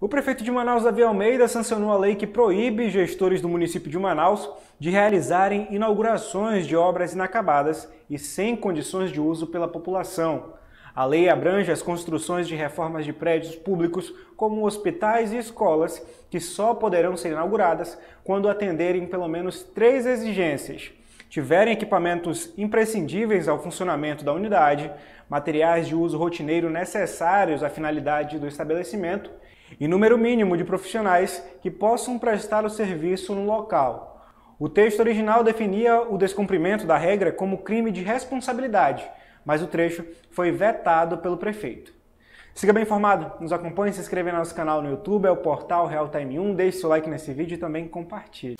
O prefeito de Manaus, Davi Almeida, sancionou a lei que proíbe gestores do município de Manaus de realizarem inaugurações de obras inacabadas e sem condições de uso pela população. A lei abrange as construções de reformas de prédios públicos, como hospitais e escolas, que só poderão ser inauguradas quando atenderem pelo menos três exigências: tiverem equipamentos imprescindíveis ao funcionamento da unidade, materiais de uso rotineiro necessários à finalidade do estabelecimento e número mínimo de profissionais que possam prestar o serviço no local. O texto original definia o descumprimento da regra como crime de responsabilidade, mas o trecho foi vetado pelo prefeito. Siga bem informado, nos acompanhe, se inscreva no nosso canal no YouTube, é o portal Real Time 1, deixe seu like nesse vídeo e também compartilhe.